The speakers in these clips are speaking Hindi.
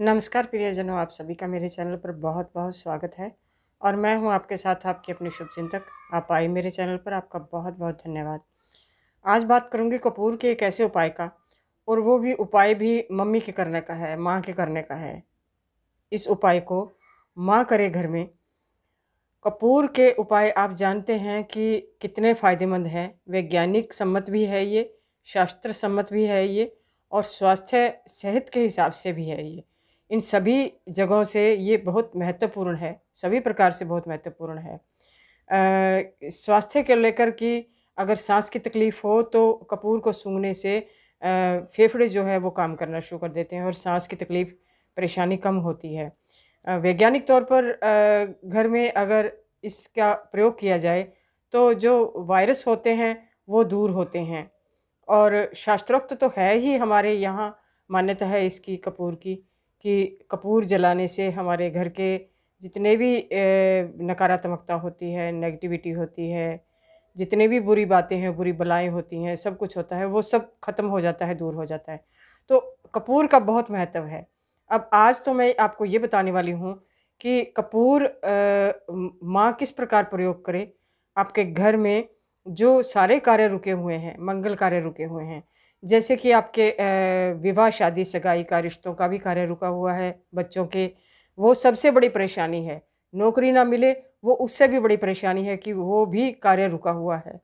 नमस्कार प्रियजनों आप सभी का मेरे चैनल पर बहुत बहुत स्वागत है और मैं हूं आपके साथ आपके अपने शुभ चिंतक आप आए मेरे चैनल पर आपका बहुत बहुत धन्यवाद आज बात करूंगी कपूर के एक ऐसे उपाय का और वो भी उपाय भी मम्मी के करने का है माँ के करने का है इस उपाय को माँ करे घर में कपूर के उपाय आप जानते हैं कि कितने फ़ायदेमंद हैं वैज्ञानिक सम्मत भी है ये शास्त्र सम्मत भी है ये और स्वास्थ्य सेहत के हिसाब से भी है ये इन सभी जगहों से ये बहुत महत्वपूर्ण है सभी प्रकार से बहुत महत्वपूर्ण है स्वास्थ्य के लेकर कि अगर सांस की तकलीफ़ हो तो कपूर को सूंघने से फेफड़े जो है वो काम करना शुरू कर देते हैं और सांस की तकलीफ़ परेशानी कम होती है वैज्ञानिक तौर पर घर में अगर इसका प्रयोग किया जाए तो जो वायरस होते हैं वो दूर होते हैं और शास्त्रोक्त तो है ही हमारे यहाँ मान्यता है इसकी कपूर की कि कपूर जलाने से हमारे घर के जितने भी नकारात्मकता होती है नेगेटिविटी होती है जितने भी बुरी बातें हैं बुरी बलाएं होती हैं सब कुछ होता है वो सब ख़त्म हो जाता है दूर हो जाता है तो कपूर का बहुत महत्व है अब आज तो मैं आपको ये बताने वाली हूँ कि कपूर माँ किस प्रकार प्रयोग करे आपके घर में जो सारे कार्य रुके हुए हैं मंगल कार्य रुके हुए हैं जैसे कि आपके विवाह शादी सगाई का रिश्तों का भी कार्य रुका हुआ है बच्चों के वो सबसे बड़ी परेशानी है नौकरी ना मिले वो उससे भी बड़ी परेशानी है कि वो भी कार्य रुका हुआ है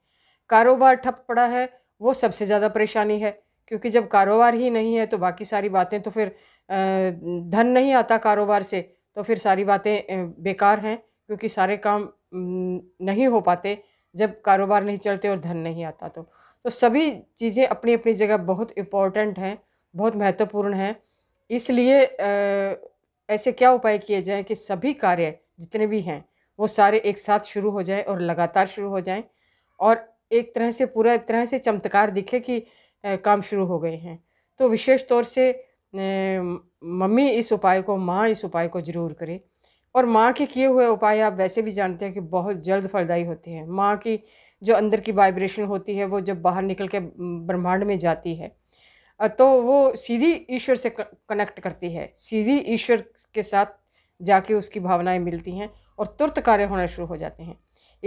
कारोबार ठप पड़ा है वो सबसे ज़्यादा परेशानी है क्योंकि जब कारोबार ही नहीं है तो बाकी सारी बातें तो फिर धन नहीं आता कारोबार से तो फिर सारी बातें बेकार हैं क्योंकि सारे काम नहीं हो पाते जब कारोबार नहीं चलते और धन नहीं आता तो तो सभी चीज़ें अपनी अपनी जगह बहुत इम्पोर्टेंट हैं बहुत महत्वपूर्ण हैं इसलिए ऐसे क्या उपाय किए जाएँ कि सभी कार्य जितने भी हैं वो सारे एक साथ शुरू हो जाएँ और लगातार शुरू हो जाएँ और एक तरह से पूरा तरह से चमत्कार दिखे कि काम शुरू हो गए हैं तो विशेष तौर से मम्मी इस उपाय को माँ इस उपाय को ज़रूर करे और माँ के किए हुए उपाय आप वैसे भी जानते हैं कि बहुत जल्द फलदायी होते हैं माँ की जो अंदर की वाइब्रेशन होती है वो जब बाहर निकल के ब्रह्मांड में जाती है तो वो सीधी ईश्वर से कनेक्ट करती है सीधी ईश्वर के साथ जाके उसकी भावनाएं मिलती हैं और तुरंत कार्य होना शुरू हो जाते हैं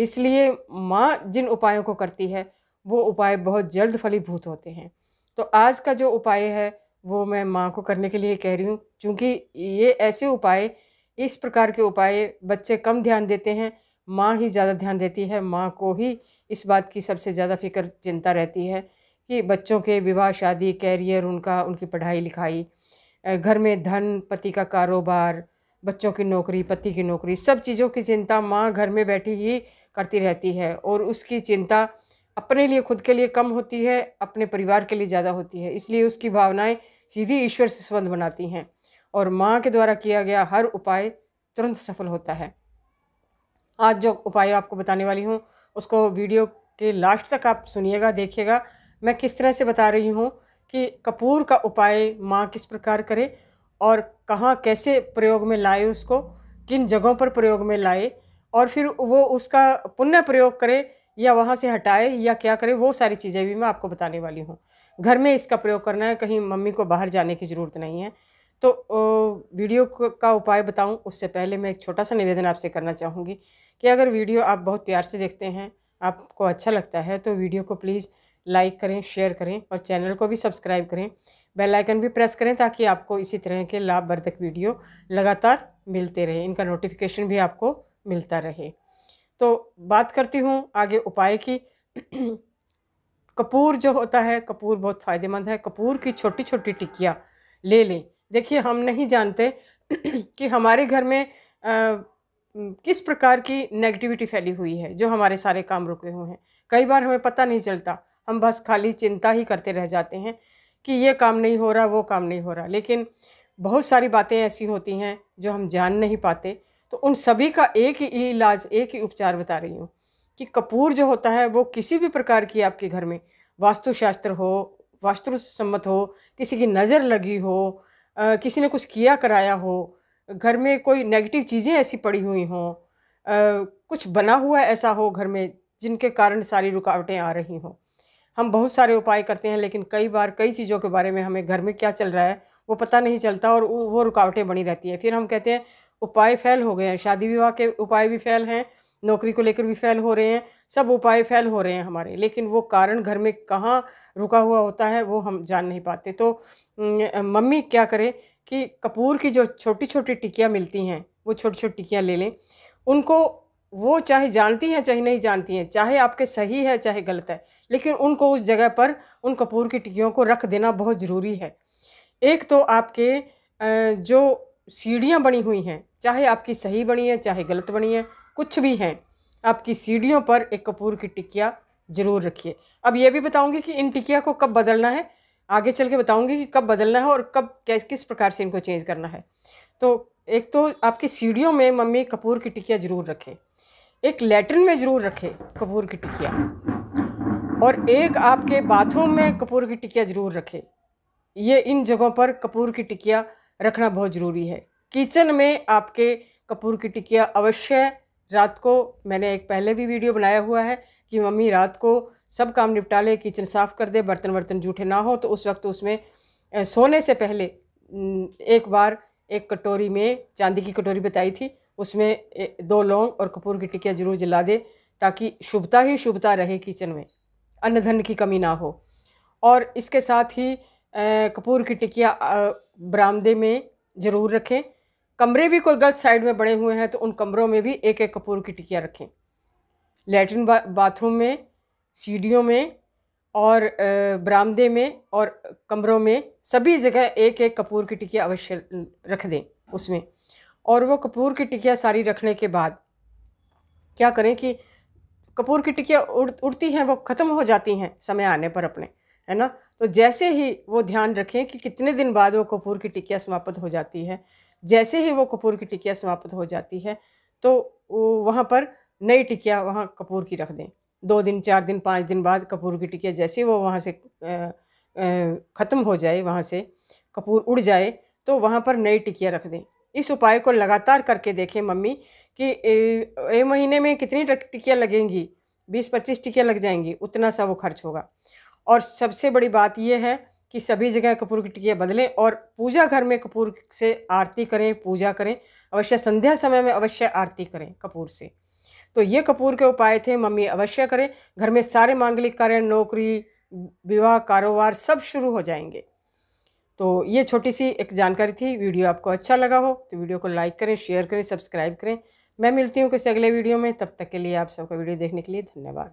इसलिए माँ जिन उपायों को करती है वो उपाय बहुत जल्द फलीभूत होते हैं तो आज का जो उपाय है वो मैं माँ को करने के लिए कह रही हूँ क्योंकि ये ऐसे उपाय इस प्रकार के उपाय बच्चे कम ध्यान देते हैं माँ ही ज़्यादा ध्यान देती है माँ को ही इस बात की सबसे ज़्यादा फिक्र चिंता रहती है कि बच्चों के विवाह शादी कैरियर उनका उनकी पढ़ाई लिखाई घर में धन पति का कारोबार बच्चों की नौकरी पति की नौकरी सब चीज़ों की चिंता माँ घर में बैठी ही करती रहती है और उसकी चिंता अपने लिए खुद के लिए कम होती है अपने परिवार के लिए ज़्यादा होती है इसलिए उसकी भावनाएं सीधी ईश्वर से संबंध बनाती हैं और माँ के द्वारा किया गया हर उपाय तुरंत सफल होता है आज जो उपाय आपको बताने वाली हूँ उसको वीडियो के लास्ट तक आप सुनिएगा देखिएगा मैं किस तरह से बता रही हूँ कि कपूर का उपाय माँ किस प्रकार करे और कहाँ कैसे प्रयोग में लाए उसको किन जगहों पर प्रयोग में लाए और फिर वो उसका पुनः प्रयोग करे या वहाँ से हटाए या क्या करें वो सारी चीज़ें भी मैं आपको बताने वाली हूँ घर में इसका प्रयोग करना है कहीं मम्मी को बाहर जाने की ज़रूरत नहीं है तो वीडियो का उपाय बताऊँ उससे पहले मैं एक छोटा सा निवेदन आपसे करना चाहूँगी कि अगर वीडियो आप बहुत प्यार से देखते हैं आपको अच्छा लगता है तो वीडियो को प्लीज़ लाइक करें शेयर करें और चैनल को भी सब्सक्राइब करें बेल आइकन भी प्रेस करें ताकि आपको इसी तरह के लाभवर्धक वीडियो लगातार मिलते रहे इनका नोटिफिकेशन भी आपको मिलता रहे तो बात करती हूँ आगे उपाय की कपूर जो होता है कपूर बहुत फ़ायदेमंद है कपूर की छोटी छोटी टिक्कियाँ ले लें देखिए हम नहीं जानते कि हमारे घर में आ, किस प्रकार की नेगेटिविटी फैली हुई है जो हमारे सारे काम रुके हुए हैं कई बार हमें पता नहीं चलता हम बस खाली चिंता ही करते रह जाते हैं कि ये काम नहीं हो रहा वो काम नहीं हो रहा लेकिन बहुत सारी बातें ऐसी होती हैं जो हम जान नहीं पाते तो उन सभी का एक ही इलाज एक ही उपचार बता रही हूँ कि कपूर जो होता है वो किसी भी प्रकार की आपके घर में वास्तुशास्त्र हो वास्तु सम्मत हो किसी की नज़र लगी हो आ, किसी ने कुछ किया कराया हो घर में कोई नेगेटिव चीज़ें ऐसी पड़ी हुई हों कुछ बना हुआ ऐसा हो घर में जिनके कारण सारी रुकावटें आ रही हों हम बहुत सारे उपाय करते हैं लेकिन कई बार कई चीज़ों के बारे में हमें घर में क्या चल रहा है वो पता नहीं चलता और वो रुकावटें बनी रहती हैं फिर हम कहते हैं उपाय फैल हो गए हैं शादी विवाह के उपाय भी फैल हैं नौकरी को लेकर भी फैल हो रहे हैं सब उपाय फैल हो रहे हैं हमारे लेकिन वो कारण घर में कहाँ रुका हुआ होता है वो हम जान नहीं पाते तो मम्मी क्या करें कि कपूर की जो छोटी छोटी टिकियाँ मिलती हैं वो छोटी छोटी टिकियाँ ले लें उनको वो चाहे जानती हैं चाहे नहीं जानती हैं चाहे आपके सही है चाहे गलत है लेकिन उनको उस जगह पर उन कपूर की टिकियों को रख देना बहुत ज़रूरी है एक तो आपके जो सीढ़ियाँ बनी हुई हैं चाहे आपकी सही बनी है चाहे गलत बनी है कुछ भी हैं आपकी सीढ़ियों पर एक कपूर की टिकिया ज़रूर रखिए अब ये भी बताऊंगी कि इन टिकिया को कब बदलना है आगे चल के बताऊंगी कि कब बदलना है और कब कैस किस प्रकार से इनको चेंज करना है तो एक तो आपकी सीढ़ियों में मम्मी कपूर की टिकिया ज़रूर रखें एक लेटरिन में ज़रूर रखें कपूर की टिकिया और एक आपके बाथरूम में कपूर की टिकिया ज़रूर रखें ये इन जगहों पर कपूर की टिकिया रखना बहुत ज़रूरी है किचन में आपके कपूर की टिकिया अवश्य रात को मैंने एक पहले भी वीडियो बनाया हुआ है कि मम्मी रात को सब काम निपटा ले किचन साफ़ कर दे बर्तन वर्तन जूठे ना हो तो उस वक्त उसमें सोने से पहले एक बार एक कटोरी में चांदी की कटोरी बताई थी उसमें दो लौंग और कपूर की टिकिया जरूर जला दे ताकि शुभता ही शुभता रहे किचन में अन्न धन की कमी ना हो और इसके साथ ही कपूर की टिकिया बरामदे में ज़रूर रखें कमरे भी कोई गलत साइड में बने हुए हैं तो उन कमरों में भी एक एक कपूर की टिकिया रखें लेटरिन बा, बाथरूम में सीढ़ियों में और बरामदे में और कमरों में सभी जगह एक एक कपूर की टिकिया अवश्य रख दें उसमें और वो कपूर की टिकिया सारी रखने के बाद क्या करें कि कपूर की टिकिया उड़ उड़ती हैं वो ख़त्म हो जाती हैं समय आने पर अपने है ना तो जैसे ही वो ध्यान रखें कि कितने दिन बाद वो कपूर की टिकिया समाप्त हो जाती है जैसे ही वो कपूर की टिकिया समाप्त हो जाती है तो वहाँ पर नई टिकिया वहाँ कपूर की रख दें दो दिन चार दिन पाँच दिन बाद कपूर की टिकिया जैसे वो वहाँ से ख़त्म हो जाए वहाँ से कपूर उड़ जाए तो वहाँ पर नई टिकिया रख दें इस उपाय को लगातार करके देखें मम्मी कि ए महीने में कितनी टिकिया लगेंगी बीस पच्चीस टिकिया लग जाएंगी उतना सा वो खर्च होगा और सबसे बड़ी बात यह है कि सभी जगह कपूर की टिकिया बदलें और पूजा घर में कपूर से आरती करें पूजा करें अवश्य संध्या समय में अवश्य आरती करें कपूर से तो ये कपूर के उपाय थे मम्मी अवश्य करें घर में सारे मांगलिक कार्य नौकरी विवाह कारोबार सब शुरू हो जाएंगे तो ये छोटी सी एक जानकारी थी वीडियो आपको अच्छा लगा हो तो वीडियो को लाइक करें शेयर करें सब्सक्राइब करें मैं मिलती हूँ किसी अगले वीडियो में तब तक के लिए आप सबका वीडियो देखने के लिए धन्यवाद